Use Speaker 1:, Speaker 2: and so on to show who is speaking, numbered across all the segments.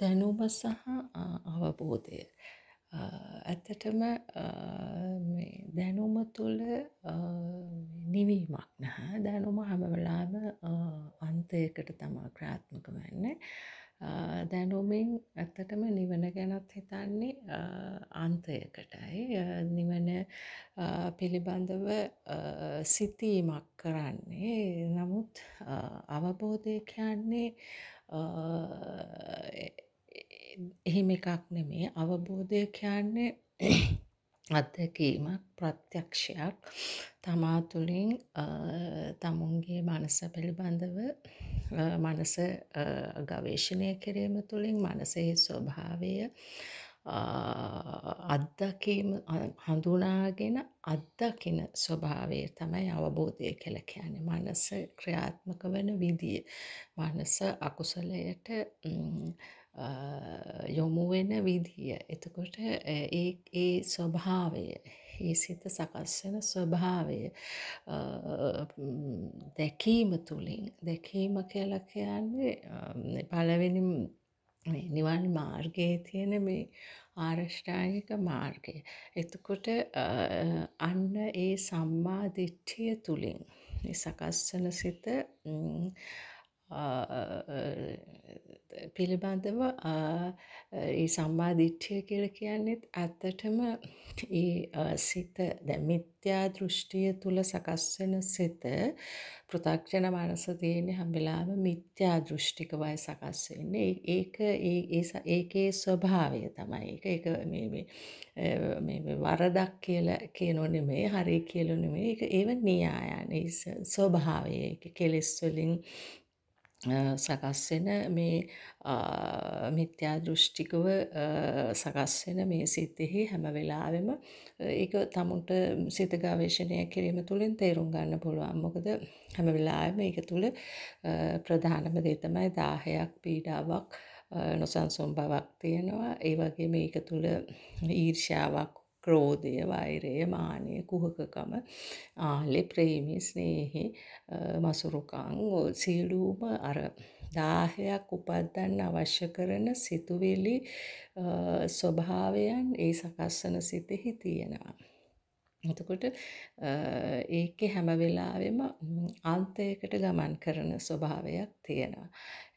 Speaker 1: දැනුම සහ අවබෝධය ඇත්තටම දැනුම තුළ නිවීමක් නැහැ දැනුම හැමවෙලාම අන්තයකට තමා ක්‍රාත්මක වෙන්නේ දැනුමින් ඇත්තටම නිවන ගැනත් හිතන්නේ අන්තයකටයි නිවන පිළිබඳව සිතීමක් කරන්නේ නමුත් අවබෝධය කියන්නේ එහෙම එකක් නෙමේ අවබෝධය කියන්නේ අත්දැකීමක් ප්‍රත්‍යක්ෂයක් තමා තුළින් තමුන්ගේ මනස පිළිබඳව මනස ගවේශණය කිරීම තුළින් මනසෙහි ස්වභාවය අත්දකීම හඳුනාගෙන අත්දකින ස්වභාවය තමයි අවබෝධය කළ කියන්නේ මනස ක්‍රියාත්මක වන විදිය. මනස අකුසලයට යොමුවෙන විදිය. එතකොට ඒ ස්වභාවය ඒ සිත සකස්වන ස්වභාවය දැකීම තුළින් දැකීම කියලා කියන්නේ පළවෙනි මේ නිවන් මාර්ගයේ තියෙන මේ ආරෂ්ඨායික මාර්ගය. එතකොට අන්න ඒ සම්මාදිට්ඨිය තුළින් සකස්සන සිත පිළිබඳව ඒ සම්මාධිට්ඨිය කියල කියන්නෙත් ඇත්තටම සිත දැමිත්‍යා දෘෂ්ටිය තුළ සකස්වෙන සිත පෘථක්ෂණ මනස තියෙන හැම්බෙලාව මිත්‍යා දෘෂ්ටිකවයි සකස්වෙන්නේ ඒක ඒකේ ස්වභාවය තමයි එක එක වරදක් කියල කියනොනෙමේ හරි කියලනෙමේ එක ඒව නියායන ස්වභාවය කෙලෙස්වලින් සකස් වෙන මේ මිත්‍යා දෘෂ්ටිකව සකස් වෙන මේ සිතෙහි හැම වෙලාවෙම ඒක තමුන්ට සිත ගවේෂණය කිරීම තුළින් තේරුම් ගන්න පුළුවන්. මොකද හැම වෙලාවෙම ඒක තුළ ප්‍රධානම දේ තමයි දාහයක් පීඩාවක් නොසන්සුන් බවක් තියෙනවා. ඒ වගේම ඒක තුළ ඊර්ෂ්‍යාවක් ක්‍රෝධය වෛරය මානය කුහකකම ආලෙ ප්‍රේමි ස්නේහි මසුරුකං සියලූම අර දාහයක් උපත්දන්න අවශ්‍ය කරන සිතුවිලි ස්වභාවයන් ඒ සකස්සන සිතෙහි තියෙනවා. එතකොට ඒක හැම වෙලාවෙම අන්තයකට ගමන් කරන ස්වභාවයක් තියෙනවා.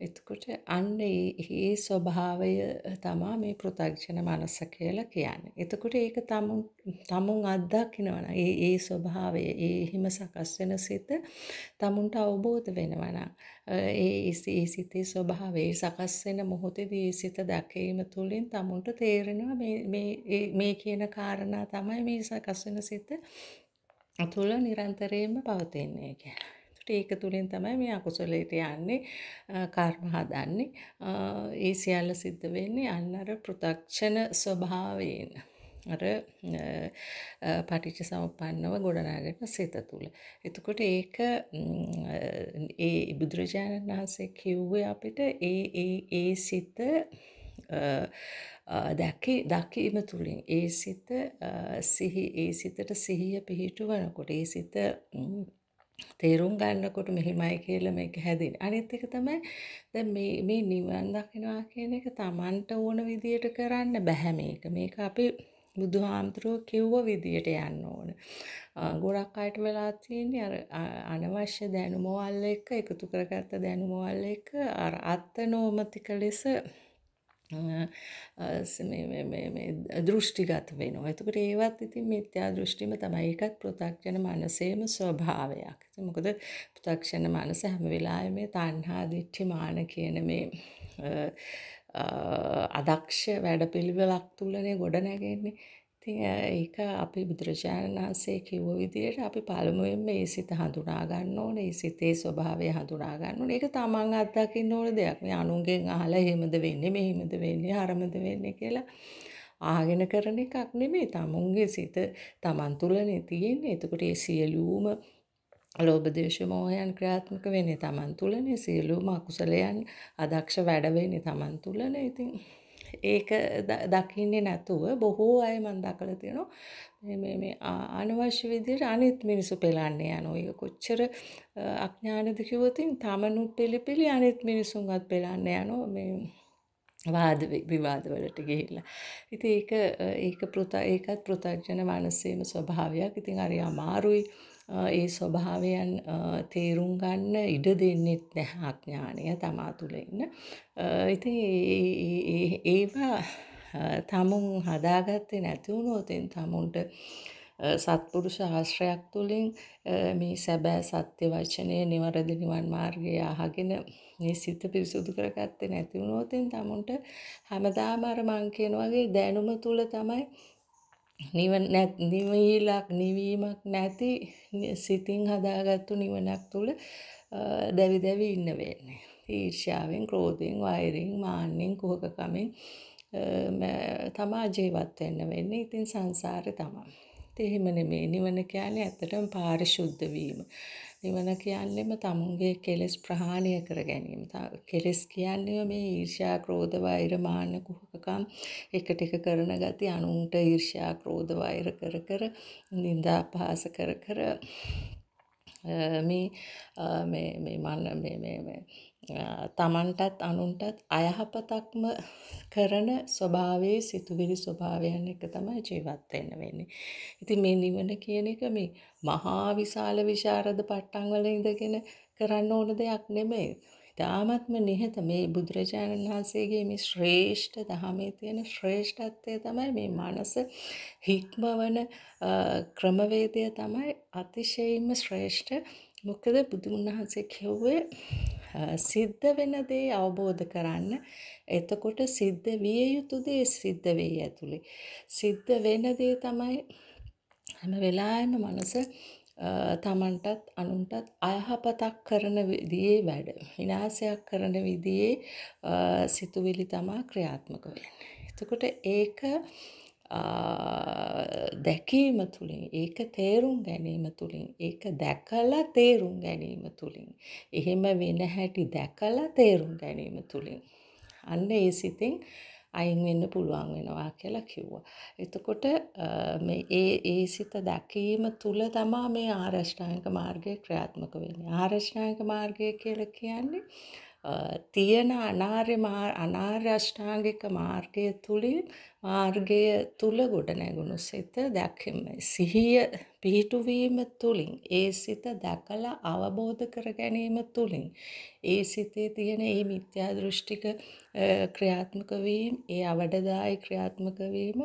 Speaker 1: එතකොට අන්න ඒ ස්වභාවය තමා මේ පෘථග්ජන මනස කියලා කියන්නේ. එතකොට ඒක තමුන් තමුන් අත්දකින්නවනම් ඒ ඒ ස්වභාවය ඒ හිම සකස් වෙන සිත තමුන්ට අවබෝධ වෙනවනම් ඒ ඒ සිතේ ස්වභාවය සකස් වෙන මොහොතේදී ඒ සිත දැකීම තුළින් තමුන්ට තේරෙනවා මේ මේ මේ කියන කාරණා තමයි මේ සකස් වෙන සිත තුළ නිරන්තරයෙන්ම පවතින්නේ කියලා. ඒක තුළින් තමයි මේ අකුසලයට යන්නේ කර්ම හදන්නේ. ඒ සියල්ල සිද්ධ වෙන්නේ අන්න අර පෘථක්ෂණ ස්වභාවයෙන්. අර පටිච්ච සමුප්පන්නව ගොඩනගෙන සිත තුළ. එතකොට ඒක ඒ බුදුරජාණන් වහන්සේ කිව්වේ අපිට ඒ ඒ ඒ සිත දැකි දකිීම තුළින් ඒ සිත සිහි ඒ සිතට සිහිය පිහිටුවනකොට ඒ සිත තේරුම් ගන්නකොට මෙහෙමයි කියලා මේක හැදෙන. අනිත් එක තමයි දැන් මේ මේ නිවන් දකින්නවා කියන එක Tamanට ඕන විදියට කරන්න බෑ මේක. මේක අපි බුදුහාමුදුරුව කිව්ව විදියට යන්න ඕන. ගොඩක් අයට වෙලා තියෙන්නේ අර අනවශ්‍ය දැනුමවල් එක්ක එකතු කරගත්ත දැනුමවල් එක්ක අර අත්නෝමතික ලෙස දෘෂ්ටිගත වෙනවා. එතකට ඒවත් ඉතින් මිත්‍යා දෘෂ්ටිම තමයි එකත් පෘථක්ජන මනසේම ස්වභාවයක්. මොකද පෘථක්ෂණ මනස හැම වෙලාවෙ මේ තණ්හා දිට්ඨි මාන කියන මේ අදක්ෂ වැඩපිළිවෙලක් තුලනේ ගොඩ නැගෙන්නේ. ඉතින් ඒක අපි බුදුරජාණන් වහන්සේ කිව්ව විදිහට අපි පළමුවෙන්ම ඒ සිත හඳුනා ගන්න ඕනේ. ඒ සිතේ ස්වභාවය හඳුනා ගන්න ඕනේ. ඒක තමන් අත්දකින්න ඕන දෙයක්. මේ අනුන්ගෙන් අහලා එහෙමද වෙන්නේ, මෙහෙමද වෙන්නේ, අරමද වෙන්නේ කියලා ආගෙන කරන එකක් නෙමෙයි. තමුන්ගේ සිත තමන් තුළනේ තියෙන්නේ. එතකොට ඒ සියලුම ලෝභ දේශ මොහයන් ක්‍රියාත්මක වෙන්නේ Taman තුලනේ සියලුම අකුසලයන් අදක්ෂ වැඩ වෙන්නේ Taman තුලනේ ඉතින් ඒක දකින්නේ නැතුව බොහෝ අය මන් දකලා තියෙනවා මේ මේ අනවශ්‍ය විදිහට අනිත් මිනිස්සු පෙලන්නේ යනවා. ඒක කොච්චර අඥානද කිව්වොතින් තමනුත් පිළිපිලි අනිත් මිනිසුන්වත් පෙලන්නේ යනවා. මේ වාද විවාද වලට ගිහිල්ලා. ඉතින් ඒක ඒක පෘත ඒකත් පෘතග්ජන මානසීම ස්වභාවයක්. ඉතින් හරි අමාරුයි. ඒ ස්වභාවයන් තේරුම් ගන්න ඉඩ දෙන්නෙත් නැහැ අඥානය තමා තුළ ඉන්න. ඉතින් ඒවා තමුන් හදාගත්තේ නැතිවුණෝතින් තමුන්ට සත්පුරුෂ ආශ්‍රයක් තුළින් මේ සැබෑ සත්‍ය වචනය නිවරදි නිවන් මාර්ගය අහගෙන මේ සිත පිරිසුදු කරගත්තේ නැතිවුණෝතින් තමුන්ට හැමදාම අර මං කියන වගේ දැනුම තුළ තමයි නිවන නිවීලක් නිවීමක් නැති සිතින් හදාගත්තු නිවනක් තුල දැවි දැවි ඉන්න වෙන්නේ. ඊර්ෂ්‍යාවෙන්, ක්‍රෝධයෙන්, වෛරයෙන්, මාන්නෙන්, කුහකකමෙන් තමා ජීවත් වෙන්න වෙන්නේ. ඉතින් සංසාරේ තමයි. එහෙම නෙමෙයි. නිවන කියන්නේ ඇත්තටම පාරිශුද්ධ වීම. නිවන කියන්නේම තමුන්ගේ කෙලෙස් ප්‍රහාණය කර ගැනීම. කෙලෙස් කියන්නේ මේ ඊර්ෂ්‍යා, ක්‍රෝධ, වෛර, මාන්න, කුහකකම් එකට එක කරන ගති අනුන්ට ඊර්ෂ්‍යා, ක්‍රෝධ, වෛර කර කර නිඳා පහස කර කර මේ මේ මේ මන මේ මේ තමන්ටත් අනුන්ටත් අයහපතක්ම කරන ස්වභාවයේ සිතුවිලි ස්වභාවයන් එක තමයි ජීවත් වෙන්න වෙන්නේ. ඉතින් මේ නිවන කියන එක මේ මහා විශාල විශාරද පට්ටම් වල ඉඳගෙන කරන්න ඕන දෙයක් නෙමෙයි. ඊටාත්ම නිහත මේ බුදුරජාණන් වහන්සේගේ මේ ශ්‍රේෂ්ඨ දහමේ තියෙන ශ්‍රේෂ්ඨත්වය තමයි මේ මනස හික්මවන ක්‍රමවේදය තමයි අතිශයින්ම ශ්‍රේෂ්ඨ. මොකද බුදුන් වහන්සේ කිව්වේ සිද්ධ වෙන දේ අවබෝධ කරන්න. එතකොට සිද්ධ විය යුතු දේ සිද්ධ වෙයි ඇතුලේ. සිද්ධ වෙන දේ තමයි හැම වෙලාවෙම මනස තමන්ටත් අනුන්ටත් අයහපතක් කරන විදියේ වැඩ විනාශයක් කරන විදියේ සිතුවිලි තමා ක්‍රියාත්මක වෙන්නේ. එතකොට ඒක දැකීම තුළින් ඒක තේරුම් ගැනීම තුළින් ඒක දැකලා තේරුම් ගැනීම තුළින් එහෙම වෙන හැටි දැකලා තේරුම් ගැනීම තුළින් අන්න ඒ සිතින් අයින් වෙන්න පුළුවන් වෙනවා කියලා කිව්වා. එතකොට මේ ඒ ඒ සිත දැකීම තුල තමා මේ ආරෂ්ඨායක මාර්ගය ක්‍රියාත්මක වෙන්නේ. ආරෂ්ඨායක මාර්ගය කියලා කියන්නේ තියෙන අනාර්ය අනාර්ය අෂ්ටාංගික මාර්ගය තුළින් මාර්ගය තුල ගොඩනැගුණු සිත දැකීම සිහිය පිහිටුවීම තුළින් ඒ සිත දැකලා අවබෝධ කර ගැනීම තුළින් ඒ සිතේ තියෙන ඒ මිත්‍යා දෘෂ්ටික ක්‍රියාත්මක වීම ඒ අවඩදායි ක්‍රියාත්මක වීම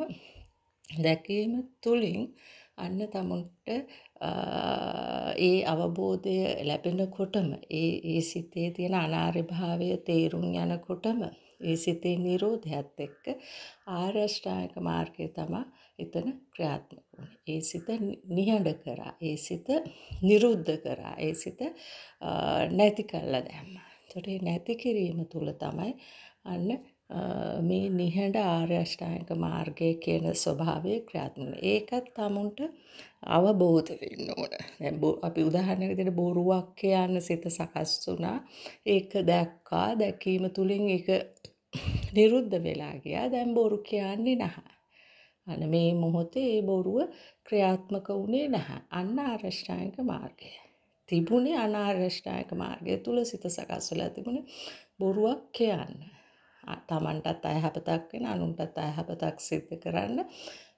Speaker 1: දැකීම තුළින් අන්න තමුන්ට ඒ අවබෝධය ලැබෙනකොටම ඒ ඒ සිතේ තියෙන අනාර්යභාවය තේරුම් යනකොටම ඒ සිතේ නිරෝධයත් එක්ක ආර්යෂ්ටායක මාර්ගය තමයි එතන ක්‍රියාත්මක වුනේ. ඒ සිත නිහඬ කරා. ඒ සිත නිරුද්ධ කරා. ඒ සිත නැති කළා දැම්මා. ඒතකොට නැති කිරීම තුල තමයි අන්න මේ නිහඬ ආර්ය අෂ්ටාංගික මාර්ගය කියන ස්වභාවය ක්‍රියාත්මක වෙනවා. ඒකත් tamunට අවබෝධ වෙන්න ඕන. දැන් අපි උදාහරණයක් විදිහට බොරුවක් කියන සිත සකස් වුණා. ඒක දැක්කා. දැකීම තුලින් ඒක නිරුද්ධ වෙලා ගියා. දැන් බොරු කියන්නේ නැහැ. අන මේ මොහොතේ ඒ බොරුව ක්‍රියාත්මක වුණේ නැහැ. අන්න ආර්යෂ්ටාංගික මාර්ගය. තිබුණේ අනාර්යෂ්ටායක මාර්ගය තුළ සිත සකස් වෙලා තිබුණේ බොරුවක් කියන්න. තමන්ටත් අයහපතක් වෙන අනුන්ටත් අයහපතක් සිද්ධ කරන්න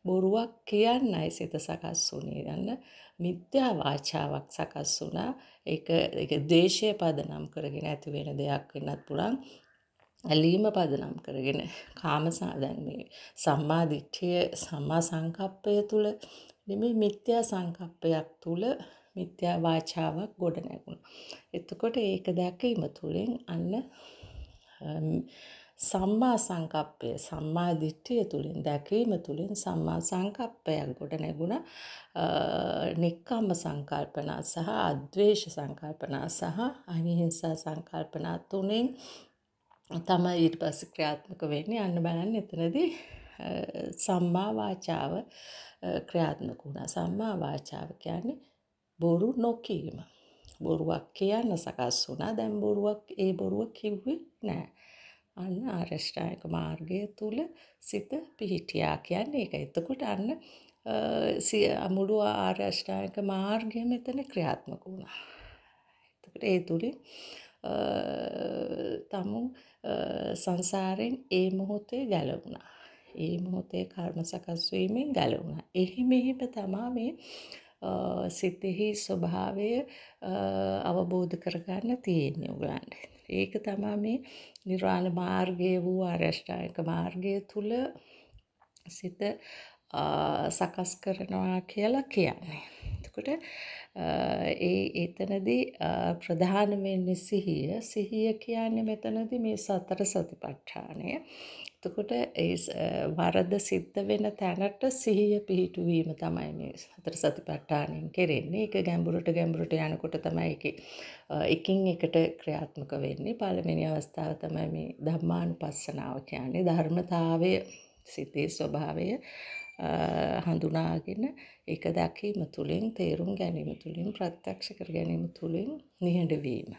Speaker 1: බොරුවක් කියන්නයි සිත සකස් වුණේ යන්න මිත්‍යා වාචාවක් සකස් වුණා ඒක ඒක දේශය පදනම් කරගෙන ඇති වෙන දෙයක් වෙන්නත් පුළුවන් ඇලීම පදනම් කරගෙන කාමසා දැන් මේ සම්මා දිට්ඨිය සම්මා සංකප්පය තුල නෙමෙයි මිත්‍යා සංකප්පයක් තුල මිත්‍යා වාචාවක් ගොඩ නැගුණා. එතකොට ඒක දැකීම තුලින් අන්න සම්මා සංකප්පය සම්මා දිට්ඨිය තුලින් දැකීම තුලින් සම්මා සංකප්පයක් ගොඩ නැගුණ නික්කම්ම සංකල්පනා සහ අද්වේෂ සංකල්පනා සහ අහිංසා සංකල්පනා තුනෙන් තමයි ඊට පස්සේ ක්‍රියාත්මක වෙන්නේ අන්න බලන්න එතනදී සම්මා වාචාව ක්‍රියාත්මක වුණා සම්මා වාචාව කියන්නේ බොරු නොකීම බොරුවක් කියන්න සකස් වුණා දැන් බොරුවක් ඒ බොරුව කිව්වේ නෑ අන්න ආරෂ්ඨායක මාර්ගය තුළ සිත පිහිටියා කියන්නේ ඒක එතකොට අන්න අමුළු ආරෂ්ඨායක මාර්ගය මෙතන ක්‍රියාත්මක වුණා. එතකට ඒ තුළින් තමුන් සංසාරෙන් ඒ මොහොතේ ගැලවුණා. ඒ මොහොතේ කර්ම සකස්වීමෙන් ගැලවුණා. එහි මෙහිම තමා මේ සිතෙහි ස්වභාවය අවබෝධ කරගන්න තියෙන්නේ උගලන්ට. ඒක තමා මේ නිර්වාණ මාර්ගය වූ ආරෂ්ඨායක මාර්ගය තුළ සිත සකස් කරනවා කියලා කියන්නේ. එතකොට ඒ එතනදී ප්‍රධාන වෙන්නේ සිහිය. සිහිය කියන්නේ මෙතනදී මේ සතර සතිපට්ඨානය. එතකොට ඒ වරද සිද්ධ වෙන තැනට සිහිය පිහිටුවීම තමයි මේ සතර සතිපට්ඨානෙන් කෙරෙන්නේ. ඒක ගැඹුරට ගැඹුරට යනකොට තමයි ඒක එකින් එකට ක්‍රියාත්මක වෙන්නේ. පළවෙනි අවස්ථාව තමයි මේ ධම්මානුපස්සනාව කියන්නේ ධර්මතාවය සිතේ ස්වභාවය හඳුනාගෙන ඒක දැකීම තුළින් තේරුම් ගැනීම තුළින් ප්‍රත්‍යක්ෂ කර ගැනීම තුළින් නිහඬ වීම